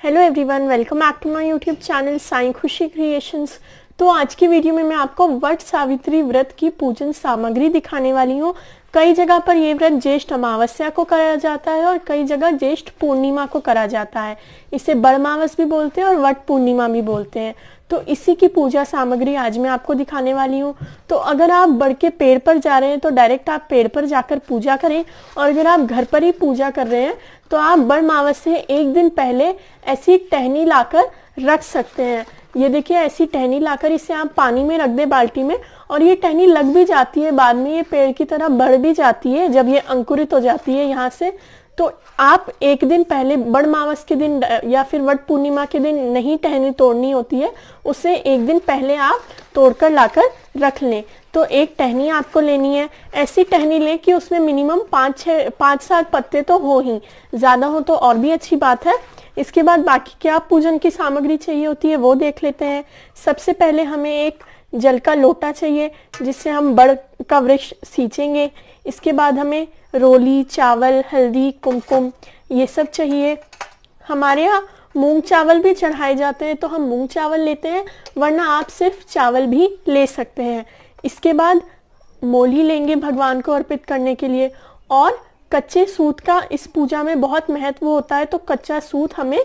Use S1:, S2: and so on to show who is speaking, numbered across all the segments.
S1: Hello everyone, welcome back to my YouTube channel Sai Khushi Creations. तो आज की video में मैं आपको वट सावित्री व्रत की पूजन सामग्री दिखाने वाली हूँ कई जगह पर ये व्रत ज्येष्ठ अमावस्या को कराया जाता है और कई जगह ज्येष्ठ पूर्णिमा को करा जाता है इसे बड़मावस भी बोलते हैं और वट पूर्णिमा भी बोलते हैं तो इसी की पूजा सामग्री आज मैं आपको दिखाने वाली हूँ तो अगर आप बड़ के पेड़ पर जा रहे हैं तो डायरेक्ट आप पेड़ पर जाकर पूजा करें और अगर आप घर पर ही पूजा कर रहे हैं तो आप बड़मावस से एक दिन पहले ऐसी टहनी लाकर रख सकते हैं ये देखिए ऐसी टहनी लाकर इसे आप पानी में रख दे बाल्टी में और ये टहनी लग भी जाती है बाद में ये पेड़ की तरह बढ़ भी जाती है जब ये अंकुरित हो जाती है यहाँ से तो आप एक दिन पहले बड़ मावस के दिन या फिर वट पूर्णिमा के दिन नहीं टहनी तोड़नी होती है उसे एक दिन पहले आप तोड़कर लाकर रख लें तो एक टहनी आपको लेनी है ऐसी टहनी लें कि उसमें मिनिमम पाँच छः पाँच सात पत्ते तो हो ही ज़्यादा हो तो और भी अच्छी बात है इसके बाद बाकी क्या पूजन की सामग्री चाहिए होती है वो देख लेते हैं सबसे पहले हमें एक जल का लोटा चाहिए जिससे हम बड़ का वृक्ष सींचेंगे इसके बाद हमें रोली चावल हल्दी कुमकुम ये सब चाहिए हमारे यहाँ मूंग चावल भी चढ़ाए जाते हैं तो हम मूंग चावल लेते हैं वरना आप सिर्फ चावल भी ले सकते हैं इसके बाद मोली लेंगे भगवान को अर्पित करने के लिए और कच्चे सूत का इस पूजा में बहुत महत्व होता है तो कच्चा सूत हमें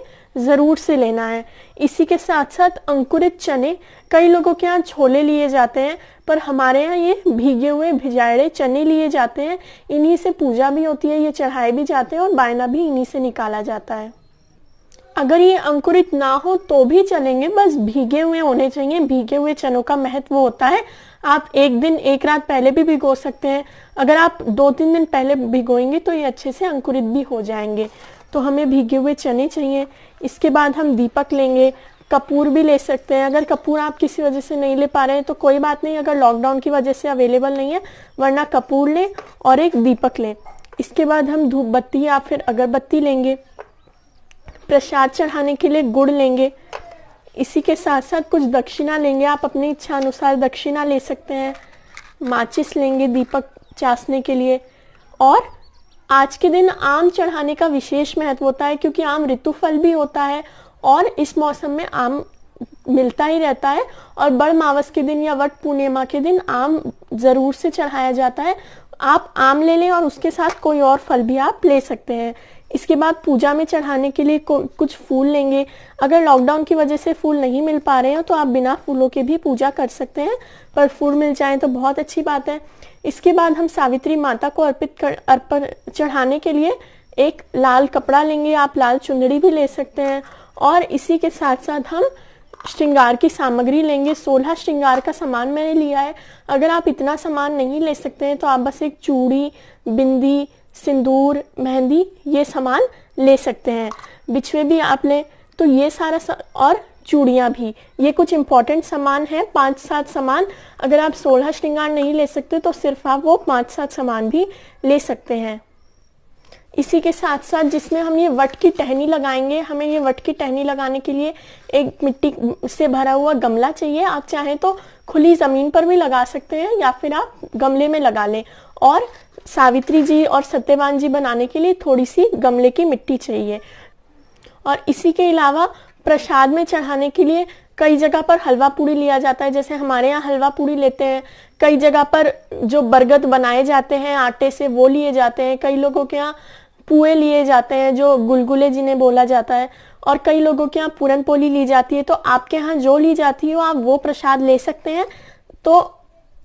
S1: ज़रूर से लेना है इसी के साथ साथ अंकुरित चने कई लोगों के यहाँ छोले लिए जाते हैं पर हमारे यहाँ ये भीगे हुए भिजाड़े चने लिए जाते हैं इन्हीं से पूजा भी होती है ये चढ़ाए भी जाते हैं और बायना भी इन्हीं से निकाला जाता है अगर ये अंकुरित ना हो तो भी चलेंगे बस भीगे हुए होने चाहिए भीगे हुए चनों का महत्व होता है आप एक दिन एक रात पहले भी भिगो सकते हैं अगर आप दो तीन दिन पहले भिगोएंगे तो ये अच्छे से अंकुरित भी हो जाएंगे तो हमें भीगे हुए चने चाहिए इसके बाद हम दीपक लेंगे कपूर भी ले सकते हैं अगर कपूर आप किसी वजह से नहीं ले पा रहे हैं तो कोई बात नहीं अगर लॉकडाउन की वजह से अवेलेबल नहीं है वरना कपूर लें और एक दीपक लें इसके बाद हम धूप बत्ती या फिर अगरबत्ती लेंगे प्रसाद चढ़ाने के लिए गुड़ लेंगे इसी के साथ साथ कुछ दक्षिणा लेंगे आप अपनी इच्छा अनुसार दक्षिणा ले सकते हैं माचिस लेंगे दीपक चासने के लिए और आज के दिन आम चढ़ाने का विशेष महत्व होता है क्योंकि आम ऋतुफल भी होता है और इस मौसम में आम मिलता ही रहता है और बड़ मावस के दिन या वट पूर्णिमा के दिन आम जरूर से चढ़ाया जाता है आप आम ले लें और उसके साथ कोई और फल भी आप ले सकते हैं इसके बाद पूजा में चढ़ाने के लिए कुछ फूल लेंगे अगर लॉकडाउन की वजह से फूल नहीं मिल पा रहे हैं तो आप बिना फूलों के भी पूजा कर सकते हैं पर फूल मिल जाए तो बहुत अच्छी बात है इसके बाद हम सावित्री माता को अर्पित कर अर्पण चढ़ाने के लिए एक लाल कपड़ा लेंगे आप लाल चुनरी भी ले सकते हैं और इसी के साथ साथ हम श्रृंगार की सामग्री लेंगे सोलह श्रृंगार का सामान मैंने लिया है अगर आप इतना सामान नहीं ले सकते हैं तो आप बस एक चूड़ी बिंदी सिंदूर मेहंदी ये सामान ले सकते हैं बिछवे भी आप लें तो ये सारा सा, और चूड़ियाँ भी ये कुछ इंपॉर्टेंट सामान है पाँच सात सामान अगर आप सोलह श्रृंगार नहीं ले सकते तो सिर्फ आप वो पाँच सात सामान भी ले सकते हैं इसी के साथ साथ जिसमें हम ये वट की टहनी लगाएंगे हमें ये वट की टहनी लगाने के लिए एक मिट्टी से भरा हुआ गमला चाहिए आप चाहें तो खुली ज़मीन पर भी लगा सकते हैं या फिर आप गमले में लगा लें और सावित्री जी और सत्यवान जी बनाने के लिए थोड़ी सी गमले की मिट्टी चाहिए और इसी के अलावा प्रसाद में चढ़ाने के लिए कई जगह पर हलवा पूड़ी लिया जाता है जैसे हमारे यहाँ हलवा पूड़ी लेते हैं कई जगह पर जो बरगद बनाए जाते हैं आटे से वो लिए जाते हैं कई लोगों के यहाँ पुए लिए जाते हैं जो गुलगुले जिन्हें बोला जाता है और कई लोगों के यहाँ पूरन पोली ली जाती है तो आपके यहाँ जो ली जाती है आप वो प्रसाद ले सकते हैं तो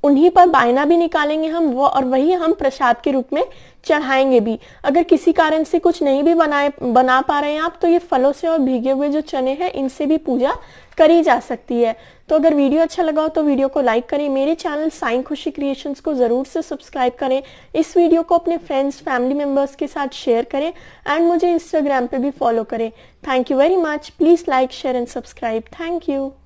S1: उन्हीं पर बायना भी निकालेंगे हम वो और वही हम प्रसाद के रूप में चढ़ाएंगे भी अगर किसी कारण से कुछ नहीं भी बनाए बना पा रहे हैं आप तो ये फलों से और भीगे हुए जो चने हैं इनसे भी पूजा करी जा सकती है तो अगर वीडियो अच्छा लगा हो तो वीडियो को लाइक करें मेरे चैनल साइन खुशी क्रिएशंस को ज़रूर से सब्सक्राइब करें इस वीडियो को अपने फ्रेंड्स फैमिली मेम्बर्स के साथ शेयर करें एंड मुझे इंस्टाग्राम पर भी फॉलो करें thank you very much please like share and subscribe thank you